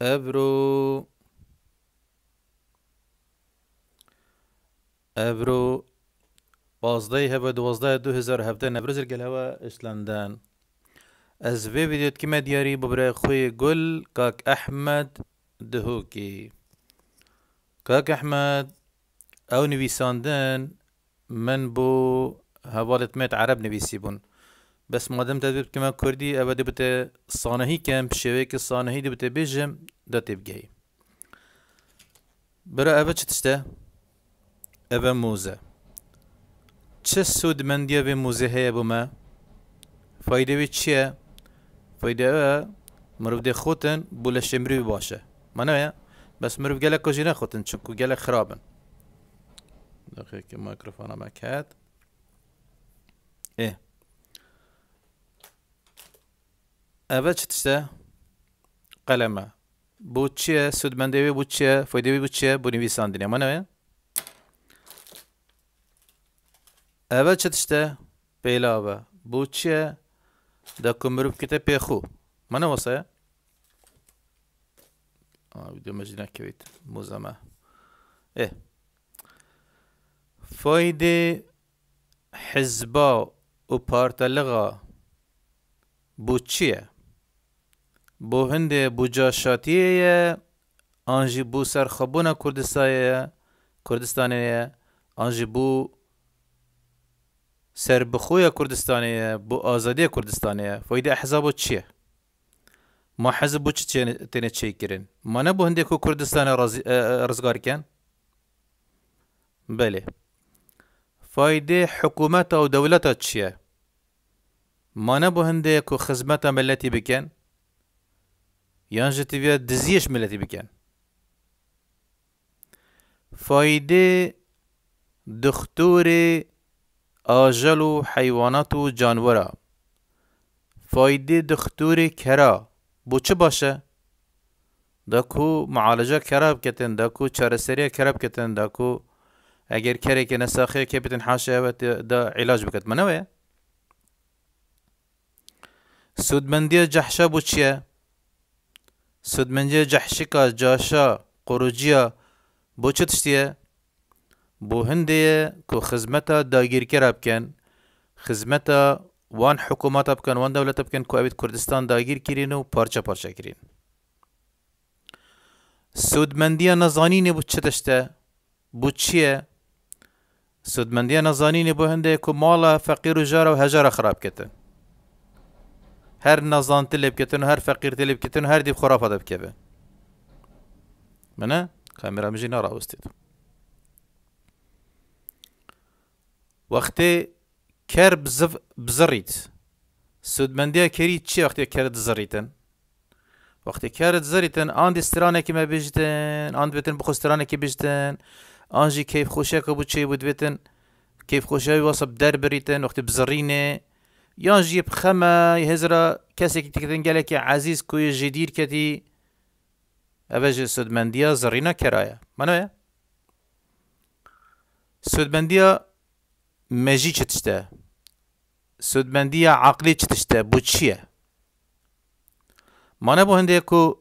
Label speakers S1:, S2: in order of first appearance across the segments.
S1: أبرو أبرو بازدەی هەبە دوازدای 2017 نەبرزر گەل هەوە اسلندان ئەس بێ بدێت کمە دیاری ببرای خۆی گل کاک ئەحمەد دهۆکی کاک ئەحمەد ئەو نویساندن من بو هەواڵت مێت عرب نویسی بوون بس مادم تدبیر که من کردی اوه دی بته سانهی کم پشوه که سانهی دیبته بیجم دا برای برا اوه چه تشته؟ موزه چه سود مندیه به موزه بو ما؟ فایده وی چیه؟ فایده اوه مرو دی خوتن بولش امروی باشه یا؟ بس مرو گله کجی نخوتن چکو گله خرابن دقیقه که همه کهت ایه اوه چه تشته؟ قلمه بو چیه؟ سودمندوی بو چیه؟ فایدوی بو چیه؟ بو نویساندنه منوه؟ اوه چه تشته؟ پیلاوه بو چیه؟ ده کمروب کته پیخو منوه سایه؟ Video mecline kevit muzama. E. Fayde hizba u partaliga bu çiye? Bo hindê bucaşatiyê ye an jî bû serxebûna Kurdistayê ye Kurdistanê ye an jî bû serbixûya Kurdistanê ye bû azadiya Kurdistanê ye Foydê ehzabo çi ye? Ma hezib bû çi têne çêkirin? Ma nebû hindê ku Kurdistanê rizgar ken? Belê. Faydê hikûmeta û dewleta çi ye? Ma nebû ku xizmeta milletî bikin? یان جتیویا دزیش ملتی بکن فایده دختور آجل و حیوانات و جانورا فایده دختور کرا بو چه باشه؟ دا کو معالجه کراب کتن دا کو چارسری کراب کتن دا کو اگر کری که نساخه که بتن حاشه دا علاج بکت منوه سودمندی جحشه بو چیه؟ Sedmence cehşika caşa qoruciya bo çi tiştiye? Bo hindeye ku xizmeta dagirkera bikin, xizmeta wan hikûmeta bikin, wan dewleta bikin ku evî Kurdistan dagir kirîn û parça parça kirîn. Sûdmendiya nezanînê bû çi tişt e? Bû çi ye? Sûdmendiya nezanînê bû hindê ku mala feqîr û jara û hejara xirab ketin. هر هر کتنه هەر نەزانتە لێ بکەن هەر فەقیرتە لێ بکەن هەر دی خۆراپە دەبکەوێ منە کامیرامژی ناڕاوستێت وەختێ کەر بزڕیت سودمەندیە کری چی وقتی کر وەختێ کەرت زڕیتن وەختی کارت زریتن ئان دیسترانێکی مە بژتن ئان بێتن بیشتن آنجی کیف خوشه خۆشەکە بود چی بوو دوێتن کەیف واسه در دەربریتن وقتی بزرینه یان جیب کسی که که گله که عزیز کوی ژیدیر کردی ئەبەژێ سودمەندیە زرینا کرایه منو یه مەژی مجی چتشته سودمەندیە عقلی چتشته بو چیه چییە بو هنده کو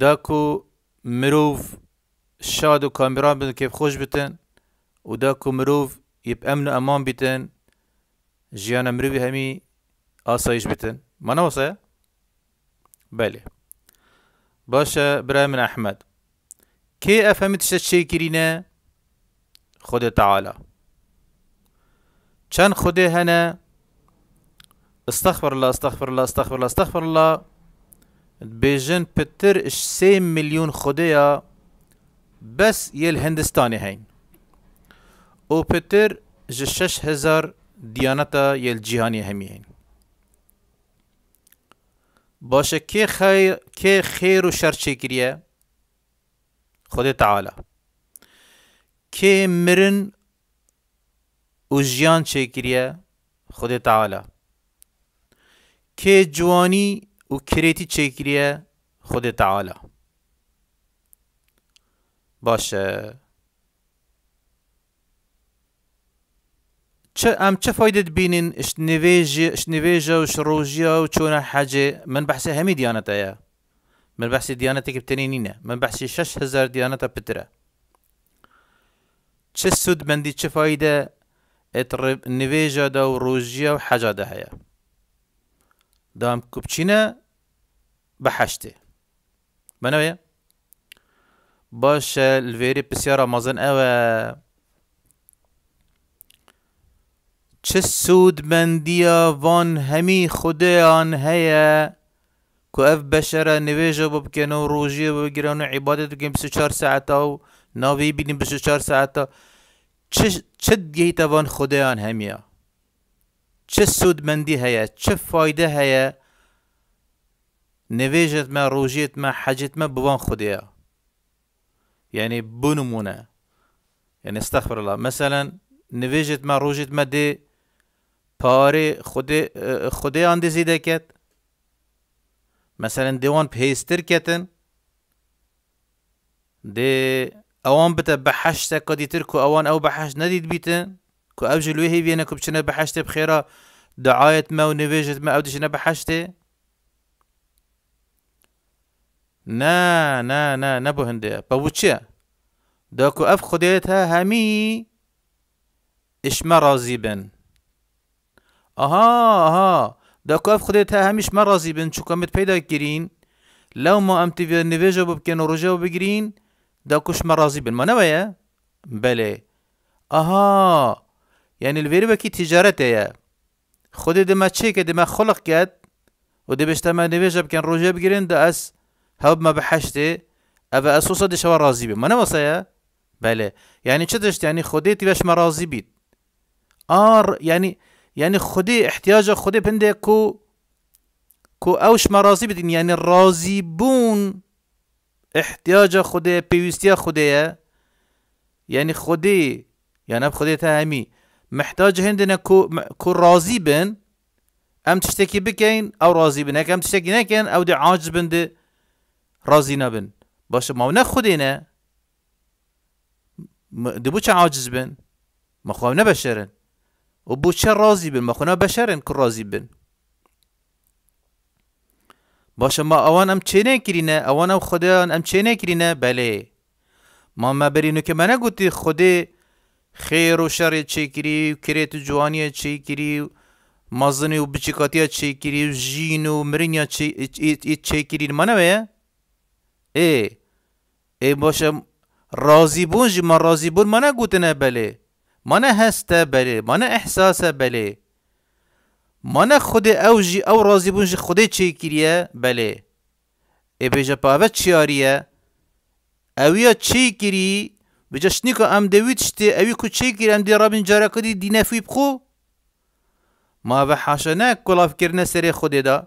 S1: دا کو مروف شاد و کامیران بدن که خوش بتن و دا کو مروف یب امن و امان بیتن جيانا مروي همي آسايش بتن مانەوەسە بله باشا برای من احمد ئەحمد افهمی تشت شە کرینه خود تەعاالە چند خود هنه استەخبر الله استەخبر الله استەخبر الله استەخبر الله بیجن پتر سێ میلیون یا بس یل هندستانی هین و پتر جشش هزار جیهانی همین باشه که که که خیر و چه کریه خود تعالی که مرن و چه کریه خود تعالی که جوانی و چه کریه خود تعالی باشه چه ام چه فایده بینین اش نویج اش نویج و اش روزیا و چون حجه من بحث همی دیانت ایا من بحث دیانتی که بتنی نینه من بحث شش هزار دیانت پتره چه سود بندی چه فایده ات نویج دا و روزیا و حجا دا هیا دام کبچینه بحشته منویه باشه الویری پسیار رمضان اوه چه سود بندیا وان همی خدایان هەیە کو ئەف بەشەرە نوێژە بۆ و ڕۆژیە بۆ بگرن و عیبادت بسو چار ساعتا و ناوی بینیم بسو چار ساعتا چه گەیتە وان خدایان همیا چه سود سودمەندی هیا چه فایده هیا نویجت ما روژیت ما حجت ما بوان خودەیە یعنی بونمونه یعنی الله مثلا نویجت ما روژیت ما دێ پاره خود خود اندیزی دکت مثلا دیوان پیستر کتن دی اوان بتا بحشت کدی کو اوان او بحشت ندید بیتن کو او جلوی هی بینه کو بچنه بحشت بخیره دعایت ما و نویجت ما او دیشنه بحشته نه نه نه نبو هنده دا کو اف خديتها ها همی ما راضي آها، آها ئەها دەکات خودێتە هەمیش مەڕازی بن چووکەمت پیدا کرین لو ما ام نوێژە نویجا ببکن و ڕژەوە بگرین بین مەڕازی بنمەنەوەیە بله آها، یعنی لێرەکی تجارت هەیە خودی دمە که دمە خلق کرد و دەبێشتەمە نوێژە بکەن ڕۆژێ بگرن دە ئەس ما بە حەشتێ ئەە ئەسوسە دەشەوە ڕازی بن منەوەسەیە بله یعنی چ یعنی خودێتی بەشمە ڕازی بیت آر یعنی يعني خدي احتياج خدي بندي كو كو اوش ما راضي بدين يعني راضي بون احتياج خدي بيوستيا خدي يعني خدي يعني خودي تهمي محتاج هندنا كو كو راضي بن ام تشتكي بكين او راضي بن ام تشتكي نكين او دي عاجز بن دي راضي نبن باش ما نخدينا دبوش عاجز بن ما خوانا بشرن و بۆ راضی ڕازی بن مەخۆنا بشرن که راضی بن باشه ما اوان ام چێنێکرینە ام چه نکرینه بله ما ما برینو که منه گوتی خود خیر و شر چه کری و کریت و چه کری و مەزنی و چه کری و جین و مرینیا چێکرین مەنەوەیە ای ای باشه ڕازی بون جی ما ڕازی بون ما نگوتنه بله مانه هسته بله مانه احساسه بله مانه خود او جی او راضی بون جی خوده چی کریه بله ای بیجه پاوه چیاریه اویا چی کری بیجه شنیکو ام دوید شتی اوی کو چی کری ام دی رابین جارا کدی دی نفوی بخو ما به حاشا نه کلاف کرنه سری خوده دا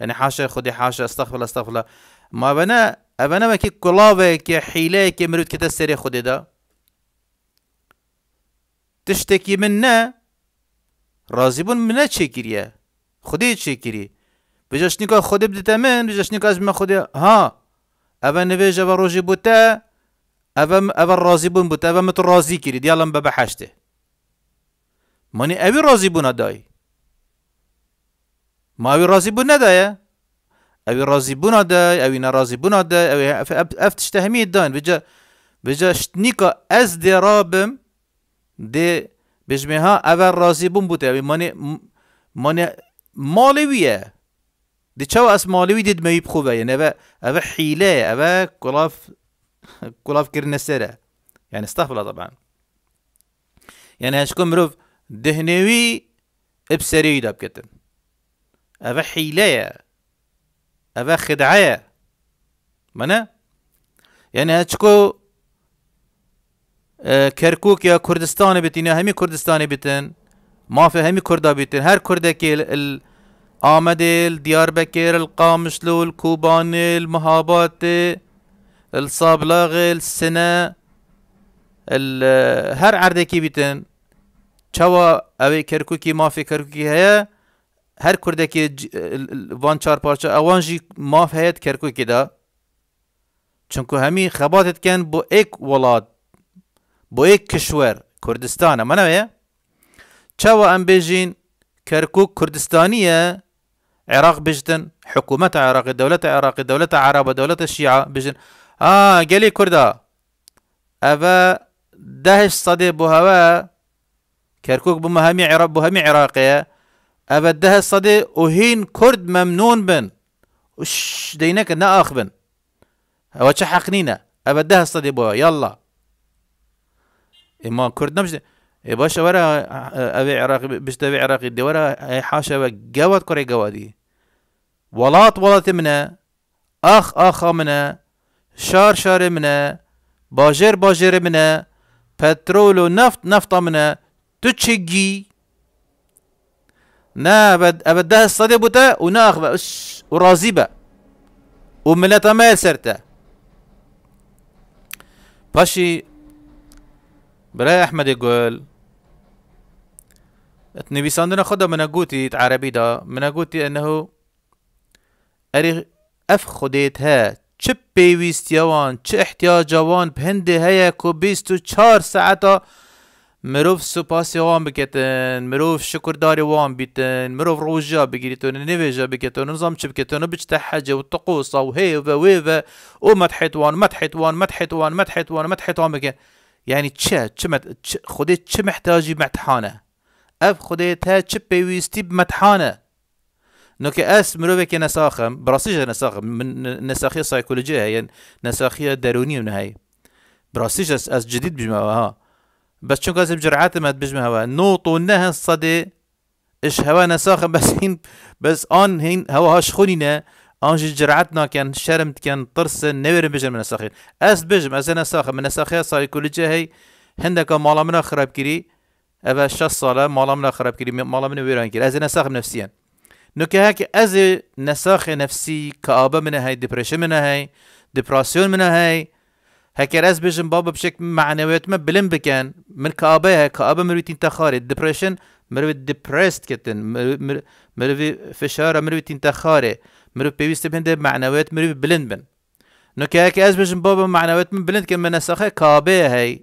S1: یعنی حاشا خودي حاشا استغفر استغفر ما بنا اونا ما که کلاوه که حیله که مرود کتا سر خوده دا تشتكي منا رازي بون منا تشكيريا خدي تشكيري بجاش نيكا خدي بدتا من بجاش نيكا ازما خدي ها ابا نبيجا بروجي بوتا ابا ابا رازي بون بوتا ابا متر رازي كيري ديالا مبابا حاجته ماني ابي رازي بون داي ما ابي رازي بون دايا ابي رازي بون داي ابي نرازي بون داي ابي افتش تهميد داين بجا بجا شتنيكا از دي رابم دی بجمه ها اول راضی بون بوده مانی مانی مالویه دی چاو اس مالوی دید میب خوبه یعنی او او حیله او کلاف کلاف کرنه سره یعنی استغفر طبعا یعنی هشکو مروف دهنوی ابسری داب کتن او حیله او خدعه منه یعنی هشکو Ee, Kerkuk ya Kurdistan'ı bitin ya hemi Kurdistan'ı bitin. Mafya hemi Kurda bitin. Her Kurdaki Ahmedil, Diyarbakir, Kamışlul, El Muhabati, El Sine, e, her erdeki bitin. Çava evi Kerkuki, mafya Kerkuki heye, her Kurdaki e, van çar parça evan jî maf heyet Kerkuki'da. Çünkü hemi xebat etken bu ek velat بۆ یەک کشوەر کوردستانە منەوەیە ام ئەم بێژین کەرکک عراق عێراق بژدن حکوومەت عێراقی عراق دولت عراق دولت دەولەتە شیع آه ئا گەلی کووردا دهش داهش سەدێ بۆ هەوە کەرکک بمە هەمی عێراق بۆ هەمی عێراقەیە ئەڤە دەه سەدێ ئوهین کورد ممنون بن وش نا أخ بن ئەوە چه حەقنینە ئەڤە دەه سەدێ بۆ یاڵە اما إيه، كرد نبش اي باشا ورا آه، آه، ابي عراقي باش تبي عراقي دي ورا اي حاشا قوات كوري قوادي ولات ولات منا اخ اخ منا شار شار منا باجر باجر منا بترول ونفط نفط منا تتشجي نا بد ابد ده الصدي بوتا وناخ بقى ورازي بقى وملتا سرتا باشي برای احمد يقول اتني بيصندنا خدا من ات عربی دا من اقوتي انه اری اف خديت ها چه پیویست یوان چه احتیاج وان بهنده هیا کو بیست و چار ساعتا مروف سپاسی وان بکتن مروف شکرداری وان بیتن مروف روژا بگیریتون نویجا بکتون نظام چه بکتون بچت حج و تقوصا و هی و وی و او وان مدحت وان مدحت وان مدحت وان مدحت وان بکن يعني چه چه مت... خودت چه محتاجی متحانه اف خودت تا چه پیوستی متحانه نو که اس مروه که نساخم براسیج نساخم من نساخی سایکولوژی یعنی نساخی درونی من هی براسیج اس, جديد جدید ها بس چون قاسم جرعات ما بجمه هوا نوط و نه اش هوا نساخم بس هين بس آن هين هوا هاش خونينه انجي جرعتنا كان شرمت كان طرس نوير بجن من ساخین از بجم از نه ساخه من ساخه كل جهي هندك مالا من خراب کری ابا 6 ساله مالا من خراب کری مالا من ويران کری از نه ساخه نفسیان نکه هک از نساخ نفسي كابه من هاي دپرشن من هاي ديبراسيون من هاي هكر راس بجن بابا بشك معنويات ما بلم بكان من كابه هاي كابه مرويتين تخاري ديبرشن مروي ديبريست كتن مروي فشارة مرويتين تخاري مروب بيست بند معنويات مروب بلند بن نکایەکە ئەس بژم بۆ بە من بلند کە من كابه هي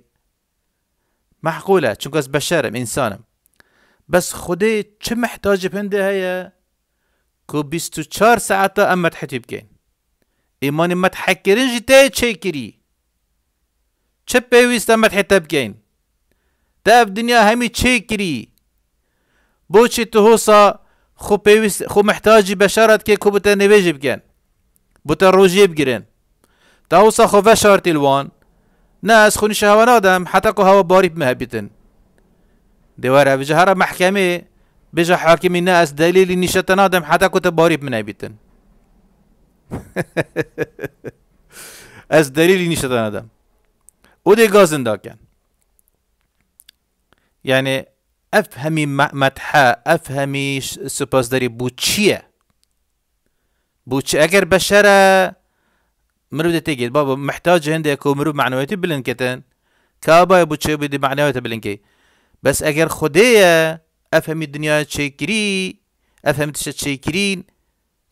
S1: معقوله محقولە چونکەس بەشەرم انسانم بس خودي چه محتاج بند هي كو 24 اما ئەم مەتحتی بکەین ئیمانی مەتحەکردنژی تێ چێکری چه اما مەتحتە بکەین تاب دنيا همي چێکری بۆچی تهۆسا خو پیوست خو محتاجی بشارت که کو بوتا نویجی بکن تا روژی بگیرن داوسا خو بشارت الوان نه از خونی شهوان آدم حتی که هوا باری دیوار دواره بجه هر محکمه بجا حاکمی نه از دلیلی نیشتن آدم حتی که باری بیتن از دلیلی نیشتن آدم او دی گازن داکن یعنی افهمي افهمي مەتحە ئەفهەمی بو بوو بو بوچی اگر بەشەرە مرو دەتێگێت با بابا محتاج هەندێک و مرو معنەوەتی بلنکەن کابای بچێ بدی معنەوەتە بلنکەی بەس ئەگەر خودەیە ئەفهەمی دنیا چێکری ئەفهم تشە چێکرین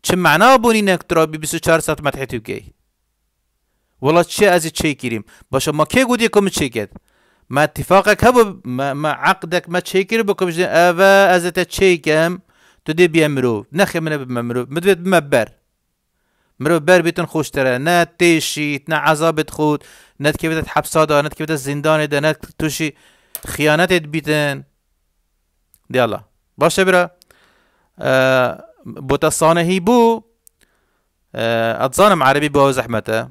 S1: چ معنا بوونی نەکترابی 24 ساعت مەتحێتی بکەی وڵات چی ئازی چێکریم باشا ما کێ گوتی کۆم چێکێت ما اتفاقك هبو ما, ما عقدك ما تشيكر بكم أفا أزت تشيكم تدي بيمرو نخي من بممرو مدبت مبر مرو بر بيتن خوش ترى نه تیشی نه عذابت خود نه که بدت دا نه که زندان دا نه توشی خیانتت بیتن دیالا باشه برا بوتا صانهی بو اتظانم عربی بو زحمته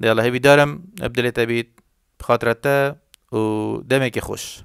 S1: دیالا هی دارم ابدلت بیت خاطرته او که خوش